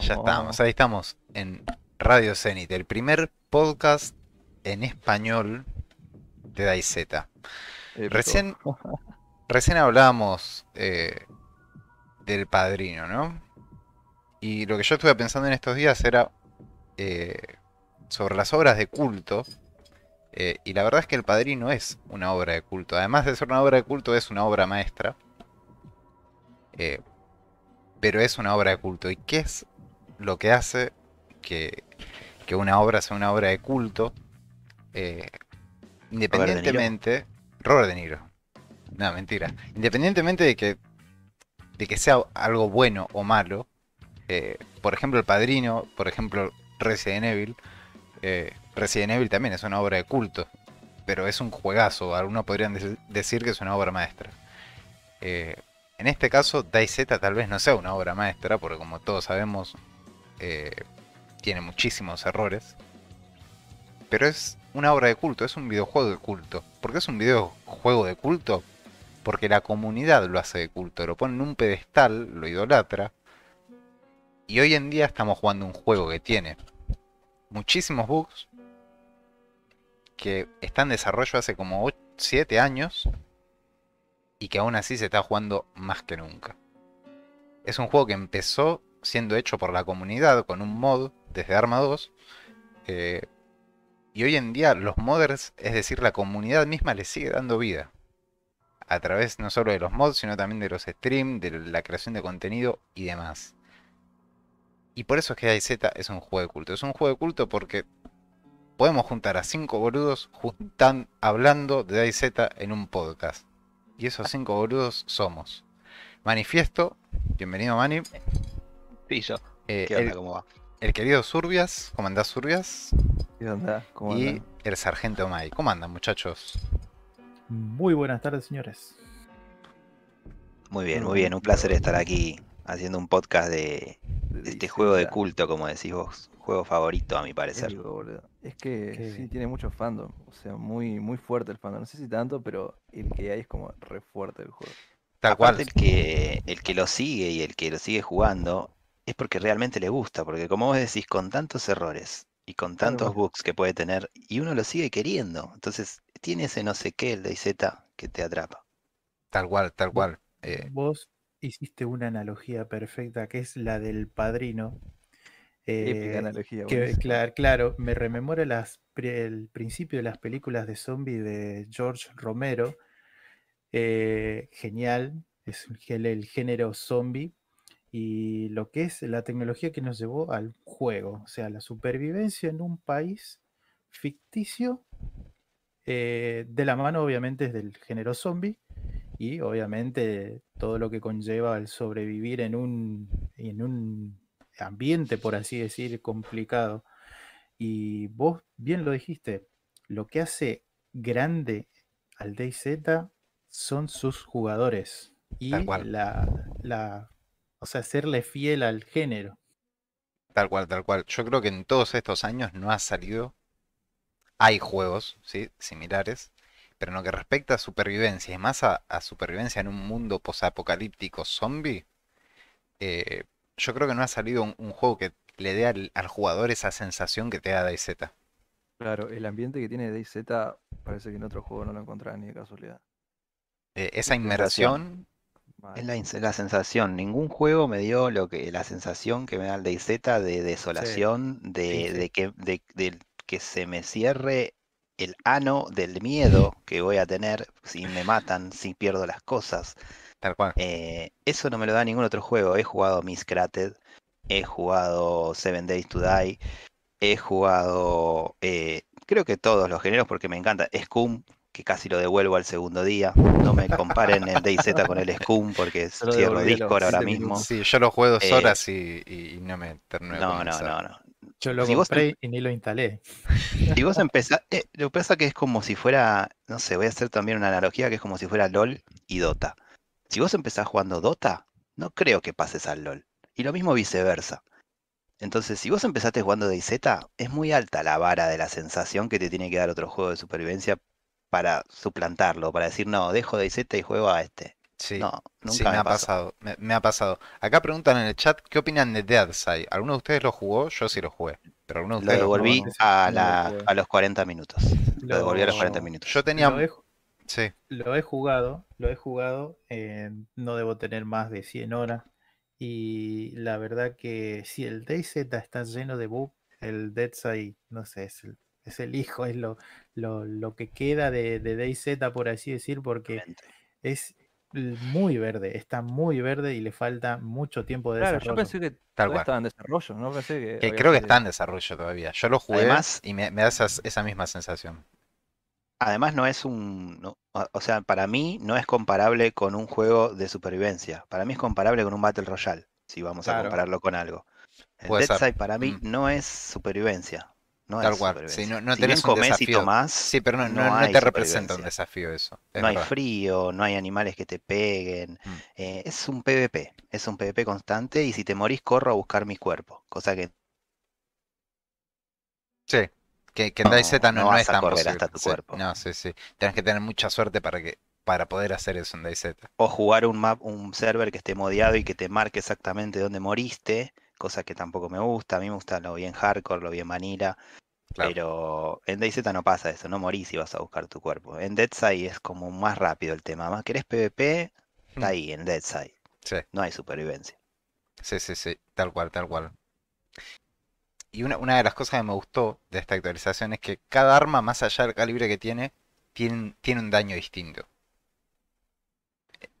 Ya estamos, ahí estamos en Radio Zenith, el primer podcast en español de Daiseta. Recién, recién hablábamos eh, del padrino, ¿no? Y lo que yo estuve pensando en estos días era eh, sobre las obras de culto. Eh, y la verdad es que El Padrino es una obra de culto. Además de ser una obra de culto, es una obra maestra. pero es una obra de culto. ¿Y qué es lo que hace que, que una obra sea una obra de culto, eh, independientemente... Robert De Niro. No, mentira. Independientemente de que, de que sea algo bueno o malo, eh, por ejemplo El Padrino, por ejemplo Resident Evil, eh, Resident Evil también es una obra de culto, pero es un juegazo, algunos podrían decir que es una obra maestra. en este caso, DayZ tal vez no sea una obra maestra, porque como todos sabemos, eh, tiene muchísimos errores, pero es una obra de culto, es un videojuego de culto. ¿Por qué es un videojuego de culto? Porque la comunidad lo hace de culto, lo pone en un pedestal, lo idolatra, y hoy en día estamos jugando un juego que tiene muchísimos bugs, que está en desarrollo hace como 7 años, y que aún así se está jugando más que nunca. Es un juego que empezó siendo hecho por la comunidad con un mod desde Arma 2. Eh, y hoy en día los modders, es decir, la comunidad misma le sigue dando vida. A través no solo de los mods, sino también de los streams, de la creación de contenido y demás. Y por eso es que DayZ es un juego de culto. Es un juego de culto porque podemos juntar a cinco boludos juntan, hablando de DayZ en un podcast. Y esos cinco boludos somos. Manifiesto, bienvenido Mani. Eh, ¿Qué onda, el, va? El querido Surbias, ¿cómo andás, Surbias? ¿Qué onda? y el sargento Mai. ¿Cómo andan, muchachos? Muy buenas tardes, señores. Muy bien, muy bien. Un placer estar aquí haciendo un podcast de, este juego de culto, como decís vos. Juego favorito, a mi parecer. Es que sí, tiene mucho fandom. O sea, muy, muy fuerte el fandom. No sé si tanto, pero el que hay es como re fuerte el juego. Tal cual. El que, el que lo sigue y el que lo sigue jugando porque realmente le gusta, porque como vos decís, con tantos errores y con tantos bugs que puede tener, y uno lo sigue queriendo, entonces tiene ese no sé qué, el de Z, que te atrapa. Tal cual, tal cual. Eh. Vos hiciste una analogía perfecta, que es la del padrino. Eh, analogía. Que, claro, claro, me rememora las, el principio de las películas de zombie de George Romero. Eh, genial, es el, el género zombie y lo que es la tecnología que nos llevó al juego, o sea, la supervivencia en un país ficticio, eh, de la mano obviamente del género zombie y obviamente todo lo que conlleva el sobrevivir en un, en un ambiente, por así decir, complicado. Y vos bien lo dijiste, lo que hace grande al DayZ son sus jugadores y la, o sea, serle fiel al género. Tal cual, tal cual. Yo creo que en todos estos años no ha salido. Hay juegos, ¿sí? Similares. Pero en lo que respecta a supervivencia, y más a, supervivencia en un mundo posapocalíptico zombie, eh, yo creo que no ha salido un, juego que le dé al, jugador esa sensación que te da DayZ. Claro, el ambiente que tiene DayZ parece que en otro juego no lo encontraba ni de casualidad. Eh, esa inmersión es la, sensación. Ningún juego me dio lo que, la sensación que me da el DayZ de desolación, De, que, de, que se me cierre el ano del miedo que voy a tener si me matan, si pierdo las cosas. Eh, eso no me lo da ningún otro juego. He jugado crated he jugado Seven Days to Die, he jugado, eh, creo que todos los géneros porque me encanta. Scum, que casi lo devuelvo al segundo día. No me comparen el DayZ con el Scum porque cierro Discord ahora mismo. Sí, yo lo juego dos eh, horas y, no me termino. No, no, no, no. Yo lo compré em y ni lo instalé. Si vos empezás, eh, lo que pasa que es como si fuera, no sé, voy a hacer también una analogía que es como si fuera LOL y Dota. Si vos empezás jugando Dota, no creo que pases al LOL. Y lo mismo viceversa. Entonces, si vos empezaste jugando DayZ, es muy alta la vara de la sensación que te tiene que dar otro juego de supervivencia para suplantarlo, para decir, no, dejo de Z y juego a este. Sí, no, nunca me, ha pasado. Me, ha pasado. Acá preguntan en el chat qué opinan de Deadside. ¿Alguno de ustedes lo jugó? Yo sí lo jugué. Pero alguno de ustedes lo devolví a, los 40 minutos. Lo, devolví a los 40 minutos. Yo tenía. Lo he, lo he jugado, lo he jugado. Eh, no debo tener más de 100 horas. Y la verdad que si el DayZ está lleno de bugs, el Deadside, no sé, es el es el hijo, es lo, lo, que queda de, de DayZ, por así decir, porque es muy verde, está muy verde y le falta mucho tiempo de desarrollo. Yo pensé que Tal estaba en desarrollo, que. creo que está en desarrollo todavía. Yo lo jugué más y me, da esa, misma sensación. Además, no es un. o sea, para mí no es comparable con un juego de supervivencia. Para mí es comparable con un Battle Royale, si vamos a compararlo con algo. El Dead para mí mm. no es supervivencia. No Tal tenés un más. Sí, pero no, te representa un desafío eso. no hay frío, no hay animales que te peguen. Mm. Eh, es un PvP. Es un PvP constante y si te morís, corro a buscar mi cuerpo. Cosa que. Sí. Que, en DayZ no, es tan correr hasta tu cuerpo. No, sí, sí. Tenés que tener mucha suerte para que para poder hacer eso en DayZ. O jugar un map, un server que esté modiado y que te marque exactamente dónde moriste cosas que tampoco me gusta. A mí me gusta lo bien hardcore, lo bien manila, Pero en DayZ no pasa eso, no morís y vas a buscar tu cuerpo. En Deadside es como más rápido el tema. Más querés PvP, está hmm. ahí, en Deadside. No hay supervivencia. Sí, sí, sí, tal cual, tal cual. Y una, una de las cosas que me gustó de esta actualización es que cada arma, más allá del calibre que tiene, tiene, tiene un daño distinto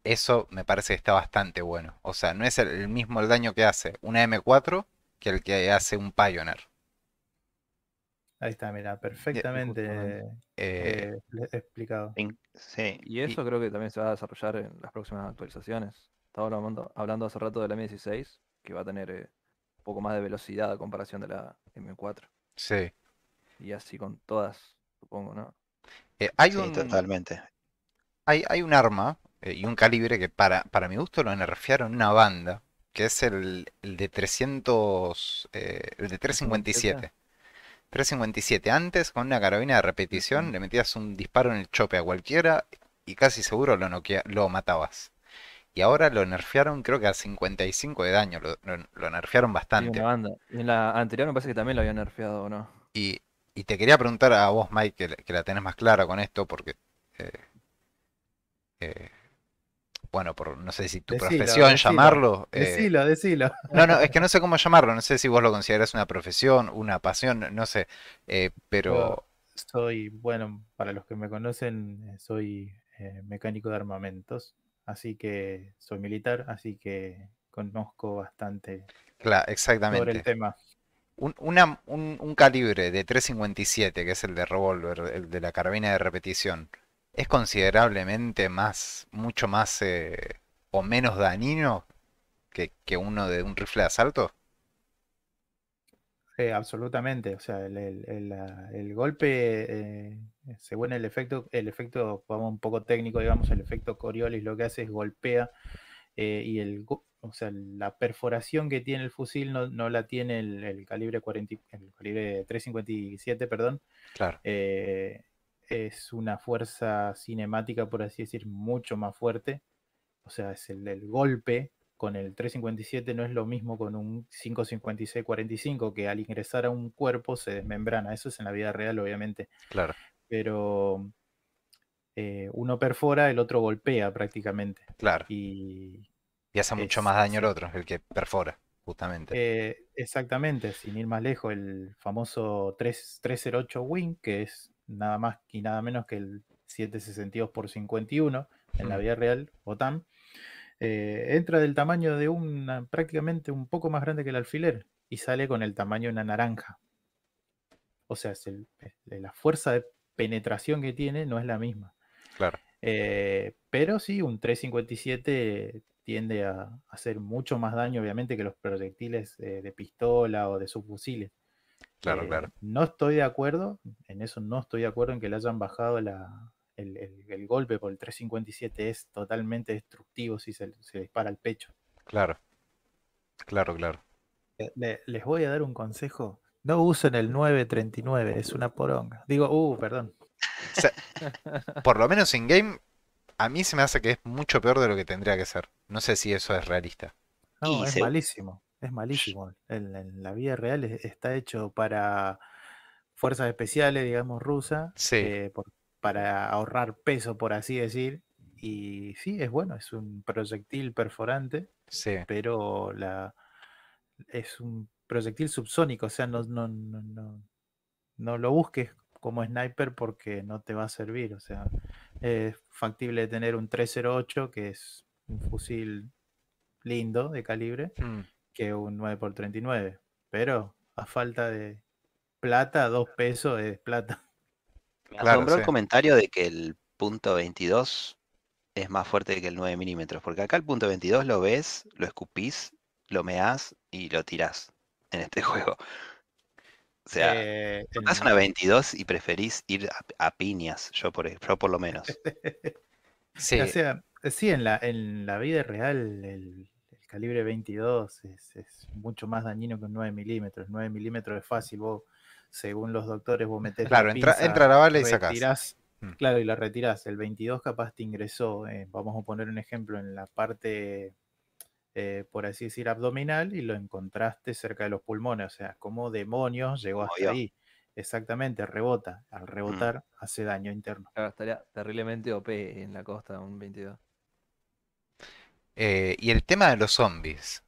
eso me parece que está bastante bueno. O sea, no es el, mismo el daño que hace una M4 que el que hace un Pioneer. Ahí está, mira, eh, perfectamente eh, eh, explicado. Y eso creo que también se va a desarrollar en las próximas actualizaciones. Estaba hablando, hablando hace rato de la M16, que va a tener un poco más de velocidad a comparación de la M4. Sí. Y así con todas, supongo, ¿no? sí, totalmente. Hay, hay un arma eh, y un calibre que para, para mi gusto lo nerfearon una banda, que es el, de 300, el de 357. 357. Eh, Antes, con una carabina de repetición, le metías un disparo en el chope a cualquiera y casi seguro lo, lo matabas. Y ahora lo nerfearon, creo que a 55 de daño. Lo, lo, nerfearon bastante. banda. en la anterior me parece que también lo habían nerfeado, ¿no? Y, te quería preguntar a vos, Mike, que, la tenés más clara con esto, porque. Eh, bueno, por no sé si tu profesión llamarlo. Eh, decilo, decilo. No, no, es que no sé cómo llamarlo, no sé si vos lo considerás una profesión, una pasión, no sé, eh, pero... soy, bueno, para los que me conocen, eh, soy mecánico de armamentos, así que soy militar, así que conozco bastante claro, exactamente. sobre el tema. un calibre de 357, que es el de revólver, el de la carabina de repetición, es considerablemente más, mucho más eh, o menos dañino que, uno de un rifle de asalto? absolutamente, o sea, el, golpe, eh, según el efecto, el efecto, vamos un poco técnico, digamos, el efecto Coriolis lo que hace es golpea eh, y el, o sea, la perforación que tiene el fusil no, la tiene el, calibre 40, el calibre 357, perdón. Claro es una fuerza cinemática, por así decir, mucho más fuerte. O sea, es el, golpe con el 357 no es lo mismo con un 556-45, que al ingresar a un cuerpo se desmembrana. Eso es en la vida real, obviamente. Claro. Pero eh, uno perfora, el otro golpea prácticamente. Claro. Y, hace mucho más daño el otro, el que perfora, justamente. Eh, exactamente, sin ir más lejos, el famoso 308 Wing, que es nada más y nada menos que el 762 por 51 en la mm. vía real, OTAN, eh, entra del tamaño de un prácticamente un poco más grande que el alfiler y sale con el tamaño de una naranja. O sea, eh, la fuerza de penetración que tiene no es la misma. Claro. Eh, pero sí, un 357 tiende a hacer mucho más daño, obviamente, que los proyectiles de pistola o de subfusiles. Claro, claro. No estoy de acuerdo, en eso no estoy de acuerdo en que le hayan bajado el, golpe, por el 357 es totalmente destructivo si se, se dispara al pecho. Claro, claro, claro. Eh, les voy a dar un consejo. No usen el 939, es una poronga. Digo, uh, perdón. por lo menos en game, a mí se me hace que es mucho peor de lo que tendría que ser. No sé si eso es realista. No, es malísimo. Es malísimo. En, la vida real está hecho para fuerzas especiales, digamos, rusas eh, para ahorrar peso, por así decir. Y sí, es bueno, es un proyectil perforante, sí. pero la, es un proyectil subsónico, o sea, no, no, no, no, no lo busques como sniper porque no te va a servir. O sea, es factible tener un 308, que es un fusil lindo de calibre, mm que un 9 x 39. Pero a falta de plata, dos pesos es plata. Me asombró el comentario de que el punto 22 es más fuerte que el 9 milímetros, porque acá el punto 22 lo ves, lo escupís, lo meás y lo tirás en este juego. O sea, eh, una 22 y preferís ir a, piñas, yo por, e, yo por lo menos. sí. O sea, sí, en la, en la vida real el, calibre 22 es, mucho más dañino que un 9 milímetros. 9 milímetros es fácil, vos, según los doctores, vos metés. Claro, entra, entra, la bala y sacás. Mm. Claro, y la retirás. El 22 capaz te ingresó, eh, vamos a poner un ejemplo, en la parte, eh, por así decir, abdominal y lo encontraste cerca de los pulmones. O sea, como demonios llegó hasta ahí. Exactamente, rebota. Al mm. rebotar hace daño interno. Claro, estaría terriblemente OP en la costa, un 22. Eh, y el tema de los zombies.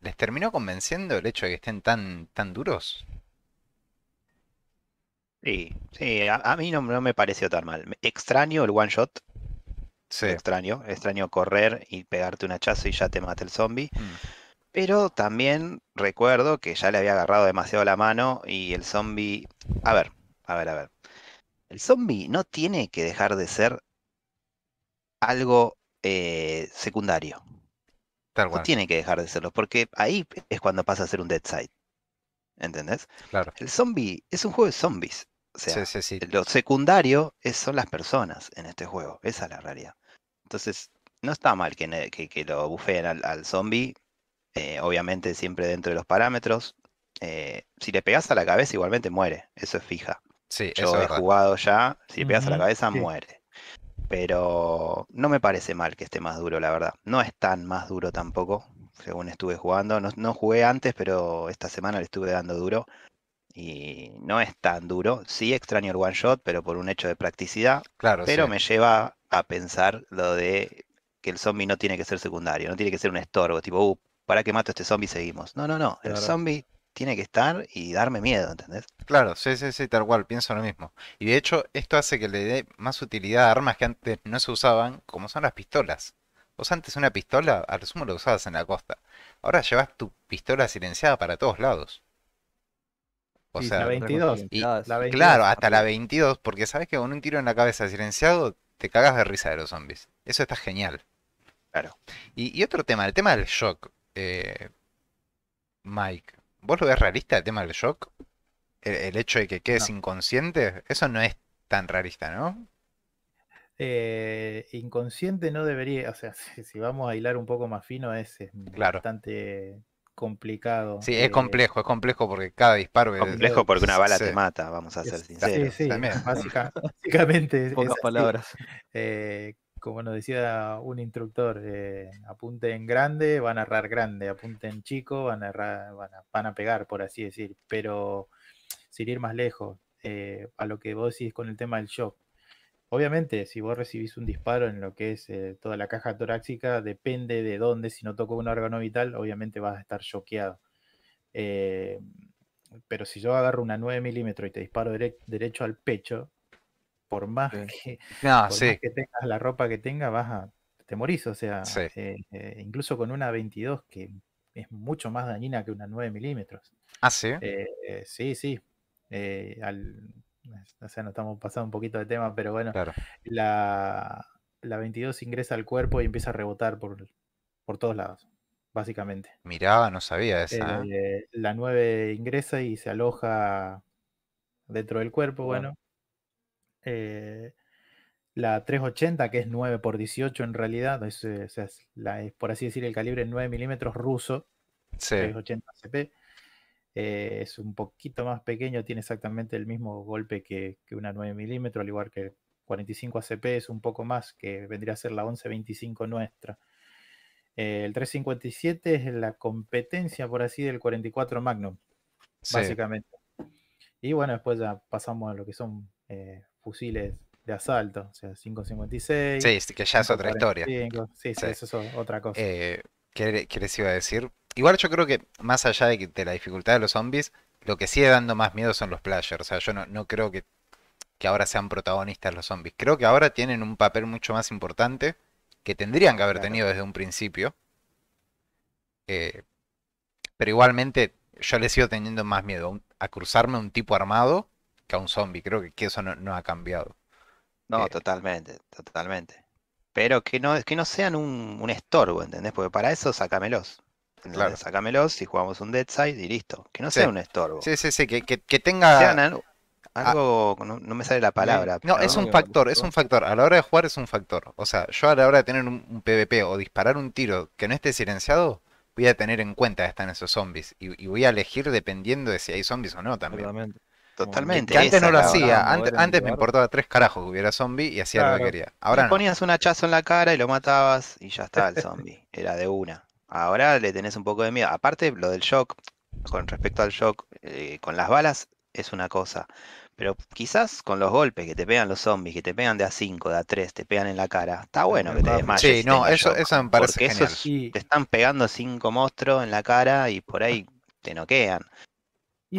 ¿Les terminó convenciendo el hecho de que estén tan, tan duros? Sí, sí, a, mí no, me pareció tan mal. Extraño el one shot. Sí. Extraño, extraño correr y pegarte un hachazo y ya te mata el zombie. Mm. Pero también recuerdo que ya le había agarrado demasiado la mano y el zombie... A ver, a ver, a ver. El zombie no tiene que dejar de ser algo eh, secundario. no tiene que dejar de serlo, porque ahí es cuando pasa a ser un dead side. ¿Entendés? El zombie es un juego de zombies. lo secundario son las personas en este juego. Esa es la realidad. Entonces, no está mal que, lo bufeen al, zombie. Eh, obviamente, siempre dentro de los parámetros. Eh, si le pegas a la cabeza, igualmente muere. Eso es fija. Yo he jugado ya. Si le pegas a la cabeza, muere pero no me parece mal que esté más duro, la verdad. No es tan más duro tampoco, según estuve jugando. No, jugué antes, pero esta semana le estuve dando duro. Y no es tan duro. Sí extraño el one shot, pero por un hecho de practicidad. Claro, pero me lleva a pensar lo de que el zombie no tiene que ser secundario, no tiene que ser un estorbo, tipo, uh, ¿para qué mato a este zombie? Seguimos. No, no, no. El zombie tiene que estar y darme miedo, ¿entendés? Claro, sí, sí, sí, tal cual, pienso lo mismo. Y de hecho, esto hace que le dé más utilidad a armas que antes no se usaban, como son las pistolas. Vos antes una pistola, al resumo lo usabas en la costa. Ahora llevas tu pistola silenciada para todos lados. O sea, la 22. Claro, hasta la 22, porque sabes que con un tiro en la cabeza silenciado te cagas de risa de los zombies. Eso está genial. Claro. Y, otro tema, el tema del shock. Eh, Mike, ¿Vos lo ves realista el tema del shock? El, hecho de que quedes inconsciente, eso no es tan realista, ¿no? Eh, inconsciente no debería, o sea, si, vamos a hilar un poco más fino, es, bastante complicado. Sí, es eh, complejo, es complejo porque cada disparo es complejo porque una bala te mata, vamos a ser sinceros. Sí, sí, También. básicamente. Pocas palabras. Eh, como nos decía un instructor, eh, apunten grande, van a errar grande, apunten chico, van a, errar, van, a pegar, por así decir. Pero sin ir más lejos, eh, a lo que vos decís con el tema del shock. Obviamente, si vos recibís un disparo en lo que es eh, toda la caja torácica, depende de dónde, si no toco un órgano vital, obviamente vas a estar choqueado. pero si yo agarro una 9 milímetros y te disparo derecho al pecho, por más, que, tengas la ropa que tengas, vas a, te morís. O sea, eh, eh, incluso con una 22 que es mucho más dañina que una 9 milímetros. Ah, sí. Eh, sí, sí. o sea, nos estamos pasando un poquito de tema, pero bueno, la, la 22 ingresa al cuerpo y empieza a rebotar por, por todos lados, básicamente. Miraba, no sabía esa. la 9 ingresa y se aloja dentro del cuerpo, bueno. Eh, la 380, que es 9 x 18 en realidad, es, por así decir el calibre 9 milímetros ruso, 380 ACP eh, es un poquito más pequeño, tiene exactamente el mismo golpe que, una 9 milímetros, al igual que 45 ACP es un poco más, que vendría a ser la 1125 nuestra. Eh, el 357 es la competencia, por así, del 44 Magnum, básicamente. Y bueno, después ya pasamos a lo que son fusiles de asalto, o sea, 5.56. Sí, que ya es otra historia. Sí, sí, eso es otra cosa. Eh, ¿qué, les iba a decir? Igual yo creo que más allá de, la dificultad de los zombies, lo que sigue dando más miedo son los players. O sea, yo no, creo que, que ahora sean protagonistas los zombies. Creo que ahora tienen un papel mucho más importante que tendrían que haber tenido desde un principio. Eh, pero igualmente yo le sigo teniendo más miedo a cruzarme un tipo armado a un zombie. Creo que, eso no, ha cambiado. No, eh, totalmente, totalmente. Pero que no, que no sean un, estorbo, ¿entendés? Porque para eso sácamelos. Claro. Sácamelos y jugamos un Dead y listo. Que no sea un estorbo. Sí, sí, sí, que, que, tenga. algo, no, me sale la palabra. No, es un factor, es un factor. A la hora de jugar es un factor. O sea, yo a la hora de tener un, PvP o disparar un tiro que no esté silenciado, voy a tener en cuenta que están esos zombies. Y, voy a elegir dependiendo de si hay zombies o no también. Totalmente. Que antes no lo hacía. Antes, me importaba tres carajos que hubiera zombie y hacía lo que quería. Ahora. ponías un hachazo en la cara y lo matabas y ya está el zombie. Era de una. Ahora le tenés un poco de miedo. Aparte, lo del shock, con respecto al shock, eh, con las balas es una cosa. Pero quizás con los golpes que te pegan los zombies, que te pegan de A5, de A3, te pegan en la cara, está bueno que te desmayes. Sí, no, eso, me parece porque Esos, Te están pegando cinco monstruos en la cara y por ahí te noquean.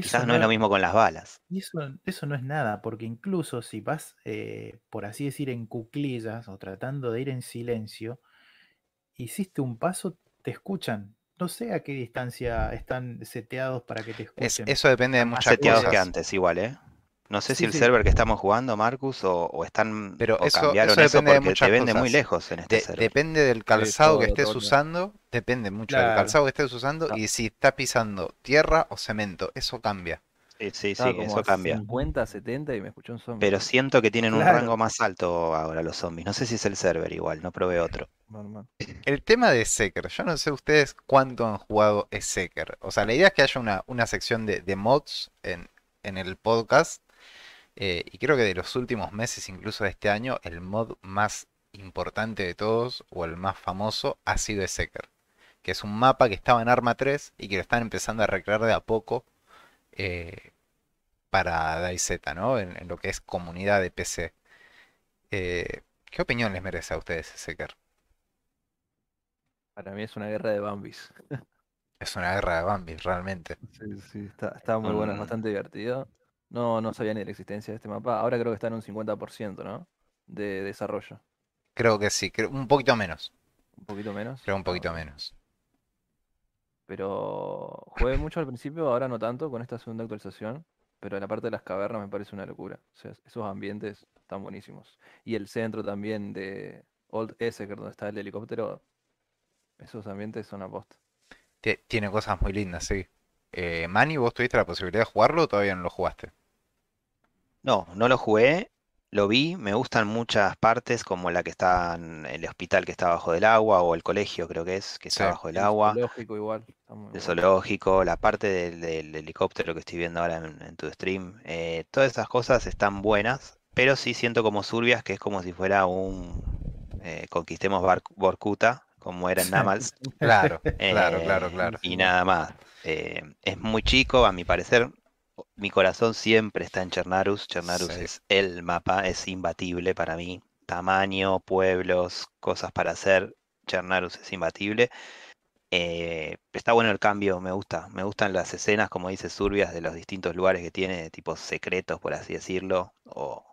Quizás no, es lo mismo con las balas. eso, eso no es nada, porque incluso si vas, eh, por así decir, en cuclillas o tratando de ir en silencio, hiciste un paso, te escuchan. No sé a qué distancia están seteados para que te escuchen. eso depende de muchas seteados que antes, igual, ¿eh? No sé si el server que estamos jugando, Marcus, o, están Pero eso, eso, depende vende muy lejos en este server. Depende del calzado que estés usando, depende mucho del calzado que estés usando y si está pisando tierra o cemento, eso cambia. Eh, sí, sí, sí eso cambia. 50, 70 y me escuchó un zombie. Pero siento que tienen un rango más alto ahora los zombies. No sé si es el server igual, no probé otro. El tema de Seeker, yo no sé ustedes cuánto han jugado Seeker O sea, la idea es que haya una, sección de, mods en, en el podcast eh, y creo que de los últimos meses, incluso de este año, el mod más importante de todos, o el más famoso, ha sido Ezeker. Que es un mapa que estaba en Arma 3 y que lo están empezando a recrear de a poco eh, para DayZ, ¿no? En, lo que es comunidad de PC. Eh, ¿Qué opinión les merece a ustedes Ezeker? Para mí es una guerra de Bambis. Es una guerra de Bambis, realmente. Sí, sí, está, está muy bueno, es bastante divertido. No, no sabía ni de la existencia de este mapa. Ahora creo que está en un 50%, ¿no? De desarrollo. Creo que sí, creo, un poquito menos. ¿Un poquito menos? Creo un poquito ah, menos. Pero Juegué mucho al principio, ahora no tanto con esta segunda actualización. Pero la parte de las cavernas me parece una locura. O sea, esos ambientes están buenísimos. Y el centro también de Old Essecker, donde está el helicóptero. Esos ambientes son a post Tiene cosas muy lindas, sí. Eh, Manny, ¿vos tuviste la posibilidad de jugarlo o todavía no lo jugaste? No, no lo jugué, lo vi, me gustan muchas partes, como la que está en el hospital que está bajo del agua, o el colegio creo que es, que está bajo del agua. El zoológico igual. el zoológico, la parte del, helicóptero que estoy viendo ahora en, tu stream. Eh, todas esas cosas están buenas, pero sí siento como Surbias que es como si fuera un eh, Conquistemos como era en Namals. claro, claro, eh, claro, claro. Y nada más. es muy chico, a mi parecer, mi corazón siempre está en Chernarus. Chernarus es el mapa, es imbatible para mí. Tamaño, pueblos, cosas para hacer. Chernarus es imbatible. Eh, está bueno el cambio, me gusta. Me gustan las escenas, como dice Surbias, de los distintos lugares que tiene, Tipos secretos, por así decirlo, o,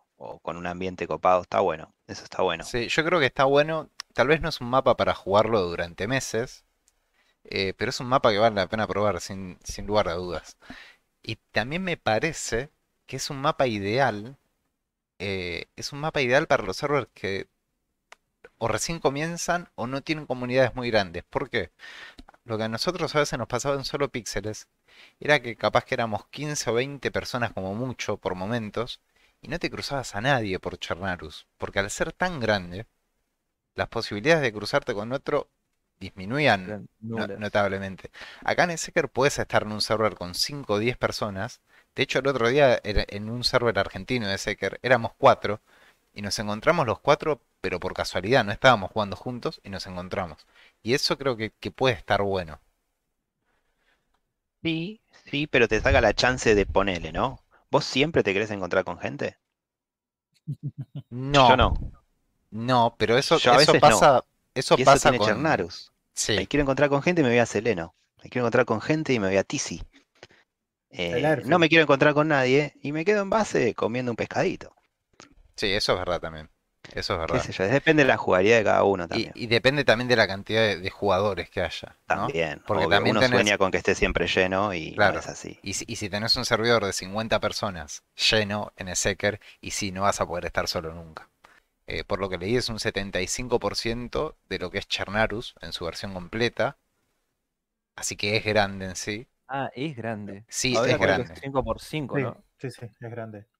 con un ambiente copado. Está bueno, eso está bueno. Sí, yo creo que está bueno. Tal vez no es un mapa para jugarlo durante meses, eh, pero es un mapa que vale la pena probar, sin lugar a dudas. Y también me parece que es un mapa ideal. Eh, es un mapa ideal para los servers que o recién comienzan o no tienen comunidades muy grandes. ¿Por qué? Lo que a nosotros a veces nos pasaba en solo píxeles era que capaz que éramos 15 o 20 personas como mucho por momentos y no te cruzabas a nadie por Chernarus. Porque al ser tan grande, las posibilidades de cruzarte con otro disminuían notablemente. Acá en Secker puedes estar en un server con 5 o 10 personas. De hecho, el otro día en un server argentino de Secker éramos 4 y nos encontramos los 4, pero por casualidad, no estábamos jugando juntos y nos encontramos. Y eso creo que, puede estar bueno. Sí, sí, pero te saca la chance de ponerle, ¿no? ¿Vos siempre te querés encontrar con gente? No. Yo no. No, pero eso, eso pasa, Eso pasa con me quiero encontrar con gente y me voy a Seleno. Me quiero encontrar con gente y me voy a Tizi. Eh, no me quiero encontrar con nadie y me quedo en base comiendo un pescadito. Sí, eso es verdad también. Eso es verdad. depende de la jugabilidad de cada uno también. Y, depende también de la cantidad de, jugadores que haya. También. Porque también uno sueña con que esté siempre lleno y no es así. Y si, y si, tenés un servidor de 50 personas lleno en el Secker, y si no vas a poder estar solo nunca. Eh, por lo que leí es un 75% de lo que es Chernarus en su versión completa. Así que es grande en sí. Ah, es grande. Sí, es grande. 5 por 5 ¿no? Sí, sí, es grande.